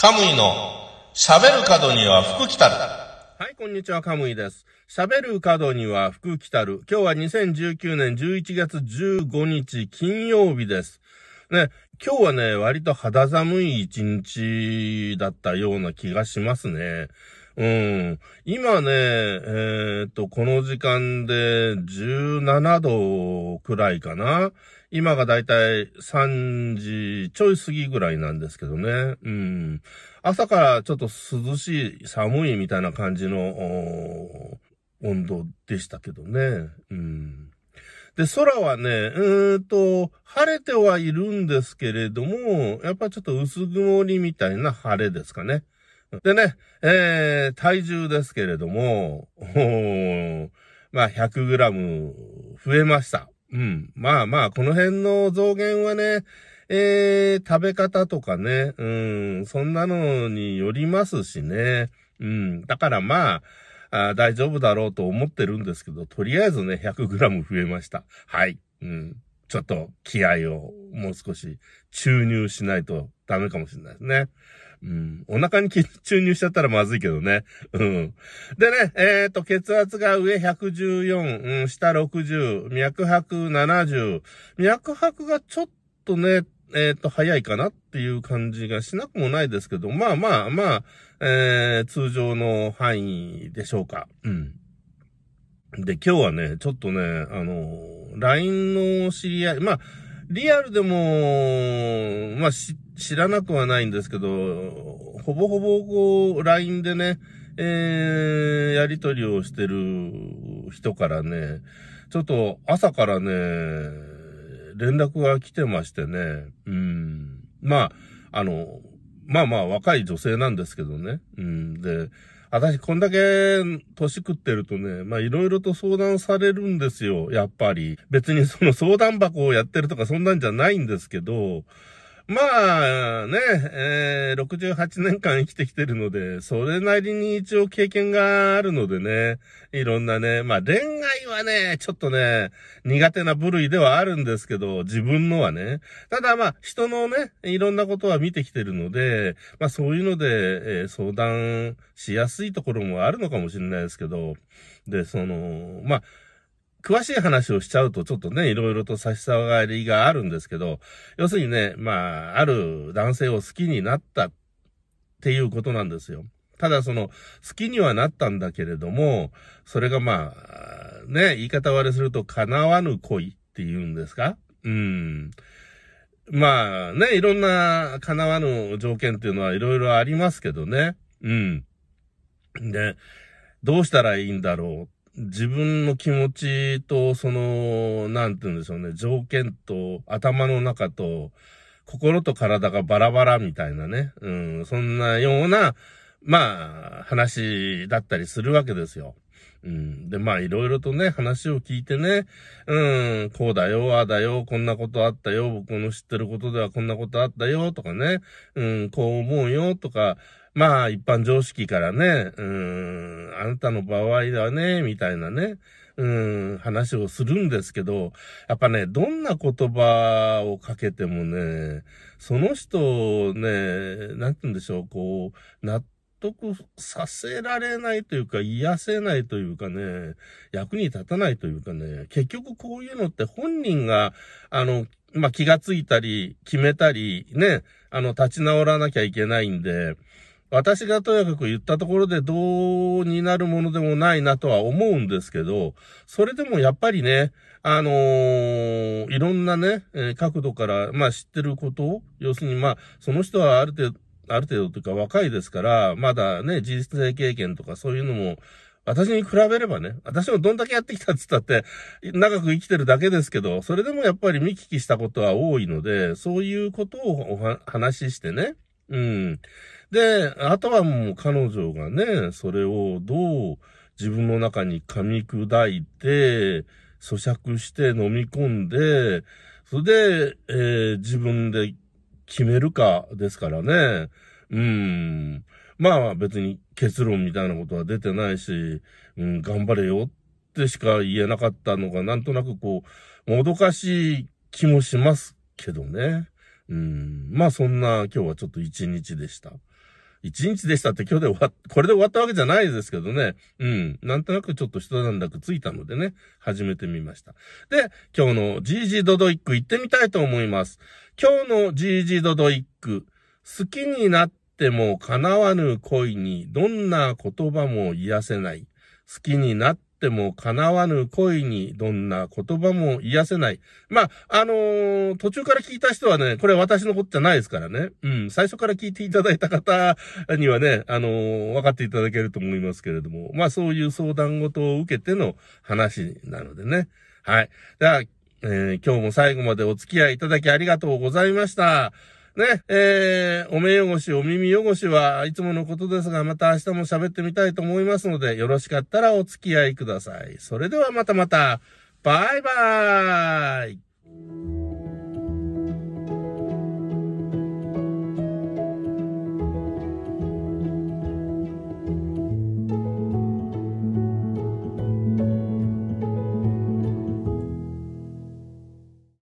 カムイの喋る角には福来たる。はい、こんにちは、カムイです。喋る角には福来たる。今日は2019年11月15日金曜日です。ね、今日はね、割と肌寒い一日だったような気がしますね。うん。今ね、えー、っと、この時間で17度くらいかな。今がだいたい3時ちょい過ぎぐらいなんですけどね。うん。朝からちょっと涼しい、寒いみたいな感じの温度でしたけどね。うん。で、空はね、うーんと、晴れてはいるんですけれども、やっぱちょっと薄曇りみたいな晴れですかね。でね、えー、体重ですけれども、まあ、100グラム増えました。うん。まあまあ、この辺の増減はね、えー、食べ方とかね、うん、そんなのによりますしね。うん。だからまあ、あ大丈夫だろうと思ってるんですけど、とりあえずね、100g 増えました。はい。うん。ちょっと気合をもう少し注入しないとダメかもしれないですね。うん、お腹に注入しちゃったらまずいけどね。うん。でね、えっ、と、血圧が上114、うん、下60、脈拍70、脈拍がちょっとね、えっ、と、早いかなっていう感じがしなくもないですけど、まあまあまあ、えー、通常の範囲でしょうか。うん。で、今日はね、ちょっとね、あの、LINE の知り合い、まあ、リアルでも、まあ、知知らなくはないんですけど、ほぼほぼこう、LINE でね、えー、やりとりをしてる人からね、ちょっと朝からね、連絡が来てましてね、うん。まあ、あの、まあまあ若い女性なんですけどね、うん。で、私こんだけ年食ってるとね、まあいろいろと相談されるんですよ、やっぱり。別にその相談箱をやってるとかそんなんじゃないんですけど、まあね、えー、68年間生きてきてるので、それなりに一応経験があるのでね、いろんなね、まあ恋愛はね、ちょっとね、苦手な部類ではあるんですけど、自分のはね。ただまあ人のね、いろんなことは見てきてるので、まあそういうので、えー、相談しやすいところもあるのかもしれないですけど、で、その、まあ、詳しい話をしちゃうとちょっとね、いろいろと差し障りがあるんですけど、要するにね、まあ、ある男性を好きになったっていうことなんですよ。ただその、好きにはなったんだけれども、それがまあ、ね、言い方割れすると、叶わぬ恋って言うんですかうん。まあね、いろんな叶わぬ条件っていうのはいろいろありますけどね。うん。で、どうしたらいいんだろう自分の気持ちと、その、なんて言うんでしょうね、条件と、頭の中と、心と体がバラバラみたいなね、うん、そんなような、まあ、話だったりするわけですよ。うん。で、まあ、いろいろとね、話を聞いてね、うん、こうだよ、ああだよ、こんなことあったよ、僕の知ってることではこんなことあったよ、とかね、うん、こう思うよ、とか、まあ、一般常識からね、うん、あなたの場合だね、みたいなね、うん、話をするんですけど、やっぱね、どんな言葉をかけてもね、その人をね、なんて言うんでしょう、こう、納得させられないというか、癒せないというかね、役に立たないというかね、結局こういうのって本人が、あの、まあ、気がついたり、決めたり、ね、あの、立ち直らなきゃいけないんで、私がとやかく言ったところでどうになるものでもないなとは思うんですけど、それでもやっぱりね、あのー、いろんなね、え角度から、まあ知ってることを、要するにまあ、その人はある程度、ある程度というか若いですから、まだね、人生経験とかそういうのも、私に比べればね、私もどんだけやってきたって言ったって、長く生きてるだけですけど、それでもやっぱり見聞きしたことは多いので、そういうことをお話ししてね、うん。で、あとはもう彼女がね、それをどう自分の中に噛み砕いて、咀嚼して飲み込んで、それで、えー、自分で決めるかですからね。うん。まあ別に結論みたいなことは出てないし、うん、頑張れよってしか言えなかったのが、なんとなくこう、もどかしい気もしますけどね。うん。まあそんな今日はちょっと一日でした。一日でしたって今日で終わっ、これで終わったわけじゃないですけどね。うん。なんとなくちょっと一段落ついたのでね、始めてみました。で、今日の GG ドドイック行ってみたいと思います。今日の GG ドドイック、好きになっても叶わぬ恋にどんな言葉も癒せない。好きになってっても叶わぬ恋にどんな言葉も癒せない。まあ、あのー、途中から聞いた人はね、これ私のことじゃないですからね。うん、最初から聞いていただいた方にはね、あのー、分かっていただけると思いますけれども、まあそういう相談事を受けての話なのでね。はい。では、えー、今日も最後までお付き合いいただきありがとうございました。ね、えー、お目汚し、お耳汚しはいつものことですが、また明日も喋ってみたいと思いますので、よろしかったらお付き合いください。それではまたまた、バイバーイ